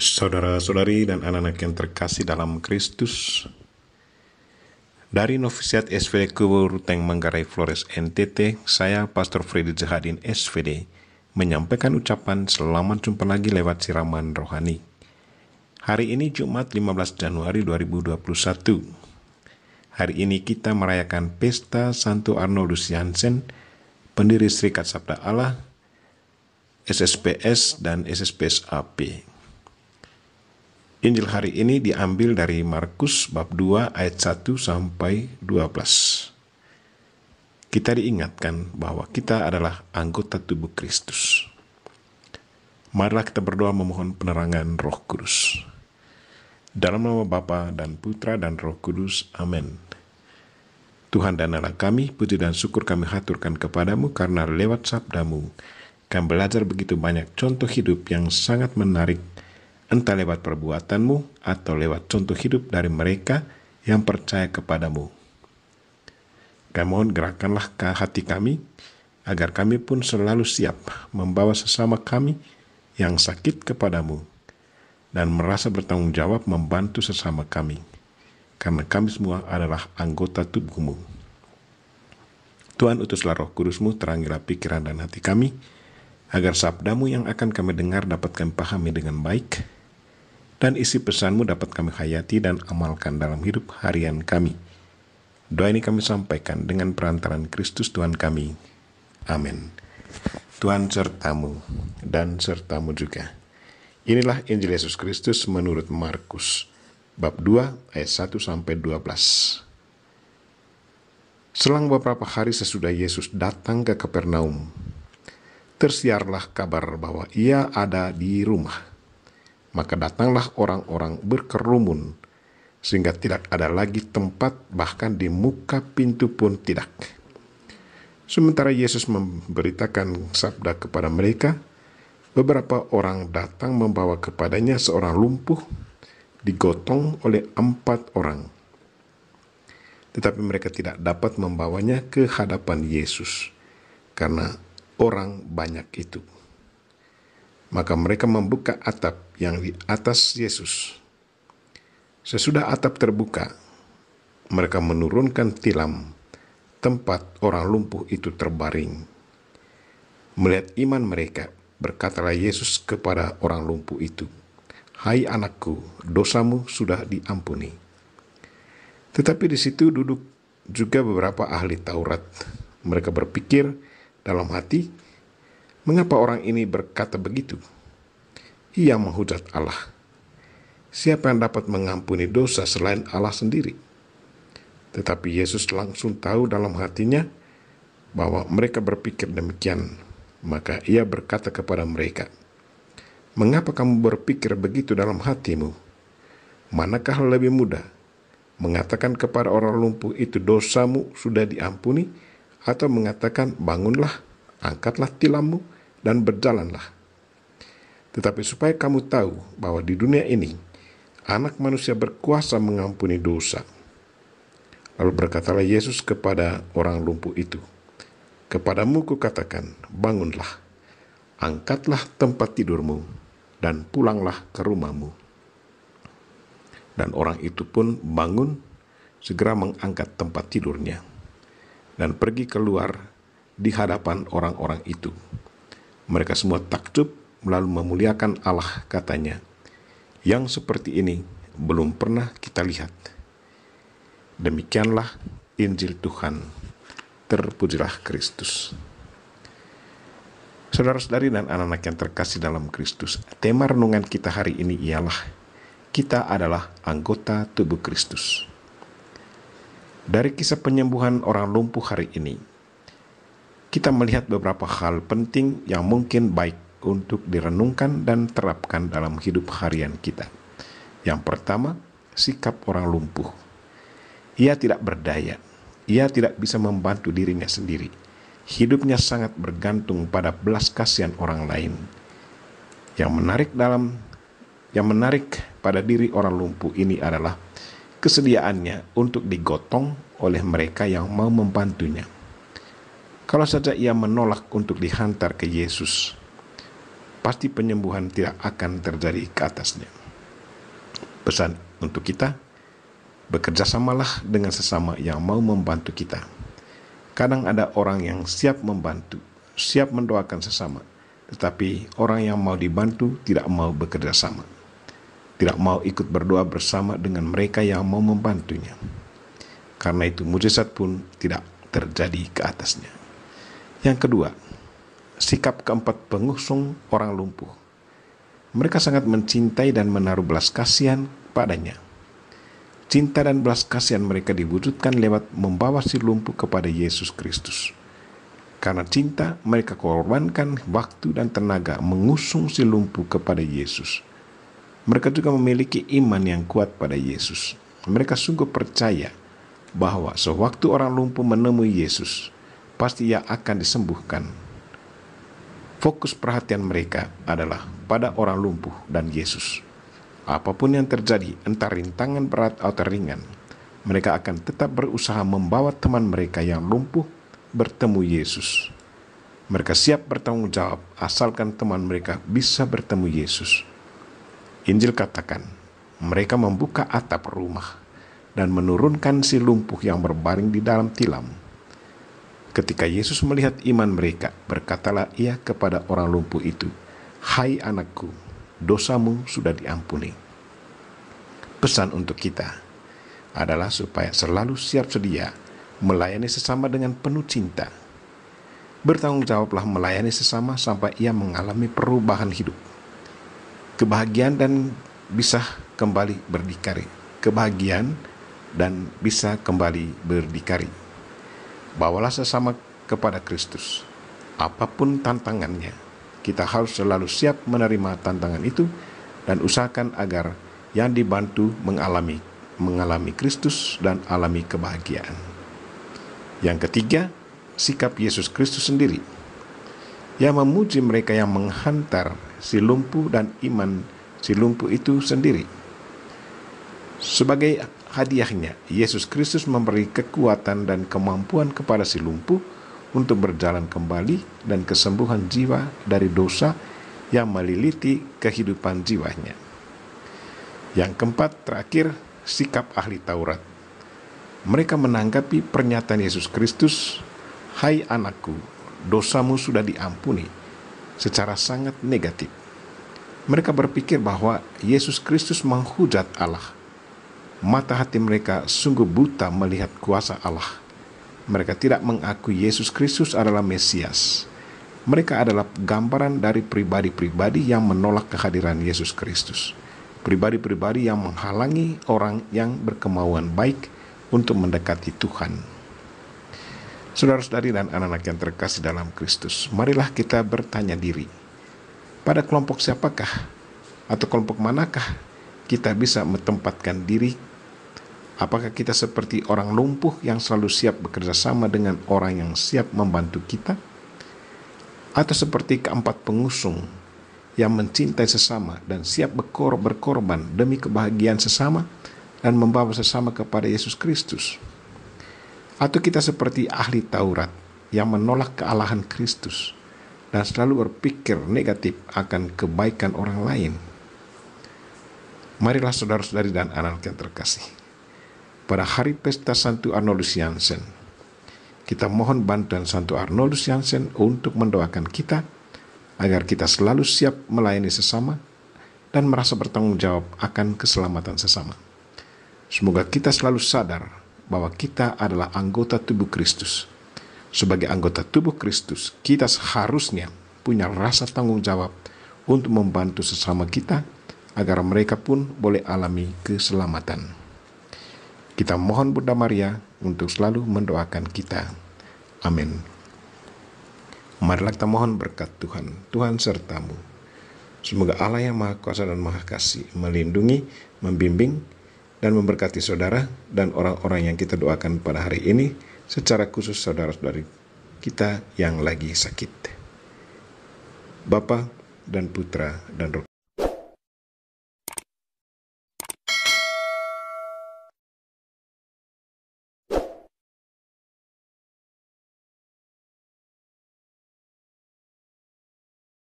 Saudara-saudari dan anak-anak yang terkasih dalam Kristus, dari Novisiat SVD Teng Manggarai Flores NTT, saya Pastor Freddy Zahadin SVD menyampaikan ucapan selamat jumpa lagi lewat siraman rohani. Hari ini Jumat 15 Januari 2021. Hari ini kita merayakan pesta Santo Arnoldus Jansen, pendiri Serikat Sabda Allah, SSPS dan SSPS AP. Injil hari ini diambil dari Markus bab 2 ayat 1 sampai 12. Kita diingatkan bahwa kita adalah anggota tubuh Kristus. Marilah kita berdoa memohon penerangan Roh Kudus. Dalam nama Bapa dan Putra dan Roh Kudus. Amin. Tuhan dan Allah kami, puji dan syukur kami haturkan kepadamu karena lewat sabdamu kami belajar begitu banyak contoh hidup yang sangat menarik entah lewat perbuatanmu atau lewat contoh hidup dari mereka yang percaya kepadamu. mohon gerakanlah ke hati kami, agar kami pun selalu siap membawa sesama kami yang sakit kepadamu, dan merasa bertanggung jawab membantu sesama kami, karena kami semua adalah anggota tubuhmu. Tuhan utuslah roh kudusmu, terangilah pikiran dan hati kami, agar sabdamu yang akan kami dengar dapat kami pahami dengan baik, dan isi pesanmu dapat kami hayati dan amalkan dalam hidup harian kami. Doa ini kami sampaikan dengan perantaran Kristus Tuhan kami. Amin. Tuhan sertamu dan sertamu juga. Inilah Injil Yesus Kristus menurut Markus bab 2 ayat 1 sampai 12. Selang beberapa hari sesudah Yesus datang ke Kapernaum, tersiarlah kabar bahwa ia ada di rumah maka datanglah orang-orang berkerumun sehingga tidak ada lagi tempat bahkan di muka pintu pun tidak. Sementara Yesus memberitakan sabda kepada mereka, beberapa orang datang membawa kepadanya seorang lumpuh digotong oleh empat orang. Tetapi mereka tidak dapat membawanya ke hadapan Yesus karena orang banyak itu. Maka mereka membuka atap yang di atas Yesus. Sesudah atap terbuka, mereka menurunkan tilam tempat orang lumpuh itu terbaring. Melihat iman mereka, berkatalah Yesus kepada orang lumpuh itu, "Hai anakku, dosamu sudah diampuni." Tetapi di situ duduk juga beberapa ahli Taurat. Mereka berpikir dalam hati, Mengapa orang ini berkata begitu? Ia menghujat Allah. Siapa yang dapat mengampuni dosa selain Allah sendiri? Tetapi Yesus langsung tahu dalam hatinya bahwa mereka berpikir demikian. Maka ia berkata kepada mereka, Mengapa kamu berpikir begitu dalam hatimu? Manakah lebih mudah? Mengatakan kepada orang lumpuh itu dosamu sudah diampuni atau mengatakan bangunlah angkatlah tilammu dan berjalanlah. Tetapi supaya kamu tahu bahwa di dunia ini anak manusia berkuasa mengampuni dosa. Lalu berkatalah Yesus kepada orang lumpuh itu, Kepadamu kukatakan, bangunlah, angkatlah tempat tidurmu, dan pulanglah ke rumahmu. Dan orang itu pun bangun, segera mengangkat tempat tidurnya, dan pergi keluar di hadapan orang-orang itu. Mereka semua takjub lalu memuliakan Allah katanya. Yang seperti ini belum pernah kita lihat. Demikianlah Injil Tuhan. Terpujilah Kristus. Saudara-saudari dan anak-anak yang terkasih dalam Kristus, tema renungan kita hari ini ialah kita adalah anggota tubuh Kristus. Dari kisah penyembuhan orang lumpuh hari ini, kita melihat beberapa hal penting yang mungkin baik untuk direnungkan dan terapkan dalam hidup harian kita. Yang pertama, sikap orang lumpuh. Ia tidak berdaya. Ia tidak bisa membantu dirinya sendiri. Hidupnya sangat bergantung pada belas kasihan orang lain. Yang menarik dalam yang menarik pada diri orang lumpuh ini adalah kesediaannya untuk digotong oleh mereka yang mau membantunya. Kalau saja ia menolak untuk dihantar ke Yesus, pasti penyembuhan tidak akan terjadi ke atasnya. Pesan untuk kita, bekerjasamalah dengan sesama yang mau membantu kita. Kadang ada orang yang siap membantu, siap mendoakan sesama, tetapi orang yang mau dibantu tidak mau bekerja sama. Tidak mau ikut berdoa bersama dengan mereka yang mau membantunya. Karena itu mujizat pun tidak terjadi ke atasnya. Yang kedua, sikap keempat pengusung orang lumpuh. Mereka sangat mencintai dan menaruh belas kasihan padanya. Cinta dan belas kasihan mereka diwujudkan lewat membawa si lumpuh kepada Yesus Kristus. Karena cinta, mereka korbankan waktu dan tenaga mengusung si lumpuh kepada Yesus. Mereka juga memiliki iman yang kuat pada Yesus. Mereka sungguh percaya bahwa sewaktu orang lumpuh menemui Yesus, pasti ia akan disembuhkan. Fokus perhatian mereka adalah pada orang lumpuh dan Yesus. Apapun yang terjadi, entah rintangan berat atau ringan, mereka akan tetap berusaha membawa teman mereka yang lumpuh bertemu Yesus. Mereka siap bertanggung jawab asalkan teman mereka bisa bertemu Yesus. Injil katakan, mereka membuka atap rumah dan menurunkan si lumpuh yang berbaring di dalam tilam Ketika Yesus melihat iman mereka, berkatalah ia kepada orang lumpuh itu, "Hai anakku, dosamu sudah diampuni." Pesan untuk kita adalah supaya selalu siap sedia melayani sesama dengan penuh cinta. Bertanggung jawablah melayani sesama sampai ia mengalami perubahan hidup. Kebahagiaan dan bisa kembali berdikari. Kebahagiaan dan bisa kembali berdikari bawalah sesama kepada Kristus. Apapun tantangannya, kita harus selalu siap menerima tantangan itu dan usahakan agar yang dibantu mengalami mengalami Kristus dan alami kebahagiaan. Yang ketiga, sikap Yesus Kristus sendiri. Yang memuji mereka yang menghantar si lumpuh dan iman si lumpuh itu sendiri. Sebagai hadiahnya, Yesus Kristus memberi kekuatan dan kemampuan kepada si lumpuh untuk berjalan kembali dan kesembuhan jiwa dari dosa yang meliliti kehidupan jiwanya. Yang keempat, terakhir, sikap ahli Taurat. Mereka menanggapi pernyataan Yesus Kristus, "Hai anakku, dosamu sudah diampuni," secara sangat negatif. Mereka berpikir bahwa Yesus Kristus menghujat Allah Mata hati mereka sungguh buta melihat kuasa Allah. Mereka tidak mengakui Yesus Kristus adalah Mesias. Mereka adalah gambaran dari pribadi-pribadi yang menolak kehadiran Yesus Kristus. Pribadi-pribadi yang menghalangi orang yang berkemauan baik untuk mendekati Tuhan. Saudara-saudari dan anak-anak yang terkasih dalam Kristus, marilah kita bertanya diri, pada kelompok siapakah atau kelompok manakah kita bisa menempatkan diri Apakah kita seperti orang lumpuh yang selalu siap bekerja sama dengan orang yang siap membantu kita? Atau seperti keempat pengusung yang mencintai sesama dan siap berkor berkorban demi kebahagiaan sesama dan membawa sesama kepada Yesus Kristus? Atau kita seperti ahli Taurat yang menolak kealahan Kristus dan selalu berpikir negatif akan kebaikan orang lain? Marilah saudara-saudari dan anak anak yang terkasih pada hari pesta Santo Arnoldus Jansen. Kita mohon bantuan Santo Arnoldus Jansen untuk mendoakan kita agar kita selalu siap melayani sesama dan merasa bertanggung jawab akan keselamatan sesama. Semoga kita selalu sadar bahwa kita adalah anggota tubuh Kristus. Sebagai anggota tubuh Kristus, kita seharusnya punya rasa tanggung jawab untuk membantu sesama kita agar mereka pun boleh alami keselamatan. Kita mohon Bunda Maria untuk selalu mendoakan kita. Amin. Marilah kita mohon berkat Tuhan. Tuhan sertamu. Semoga Allah yang Maha Kuasa dan Maha Kasih melindungi, membimbing, dan memberkati saudara dan orang-orang yang kita doakan pada hari ini, secara khusus saudara-saudari kita yang lagi sakit. Bapa dan Putra dan Roh